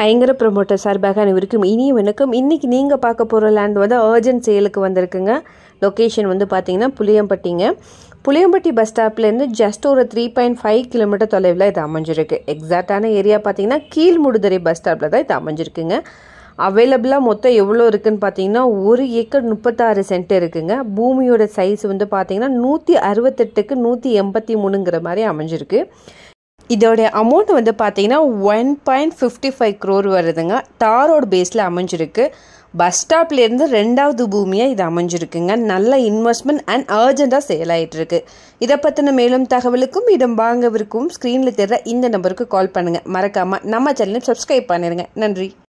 பயங்கர ப்ரொமோட்டர் சார்பாக அனைவருக்கும் இனியும் எனக்கும் இன்றைக்கி நீங்கள் பார்க்க போகிற லேண்ட் வந்து அர்ஜென்ட் சேலுக்கு வந்திருக்குங்க லொக்கேஷன் வந்து பார்த்திங்கன்னா புளியம்பட்டிங்க புளியம்பட்டி பஸ் ஸ்டாப்லேருந்து ஜஸ்ட் ஒரு த்ரீ பாயிண்ட் ஃபைவ் கிலோமீட்டர் தொலைவில் இது அமைஞ்சிருக்கு எக்ஸாக்டான ஏரியா பார்த்திங்கன்னா கீழ்முடுதுறை பஸ் ஸ்டாப்பில் தான் இது அமைஞ்சிருக்குங்க அவைலபிளாக மொத்தம் எவ்வளோ இருக்குதுன்னு பார்த்தீங்கன்னா ஒரு ஏக்கர் முப்பத்தாறு சென்ட் இருக்குங்க பூமியோட சைஸ் வந்து பார்த்திங்கன்னா நூற்றி அறுபத்தெட்டுக்கு நூற்றி எண்பத்தி மூணுங்கிற மாதிரி அமைஞ்சிருக்கு இதோடைய அமௌண்ட் வந்து பார்த்தீங்கன்னா one point fifty five crore வருதுங்க தாரோடு பேஸில் அமைஞ்சிருக்கு பஸ் ஸ்டாப்லேருந்து ரெண்டாவது பூமியாக இது அமைஞ்சிருக்குங்க நல்ல இன்வெஸ்ட்மெண்ட் அண்ட் அர்ஜெண்ட்டாக சேல் ஆகிட்டுருக்கு இதை பற்றின மேலும் தகவலுக்கும் இடம் வாங்கவிருக்கும் ஸ்க்ரீனில் தெரிற இந்த நம்பருக்கு கால் பண்ணுங்கள் மறக்காமல் நம்ம சேனலை சப்ஸ்கிரைப் பண்ணிடுங்க நன்றி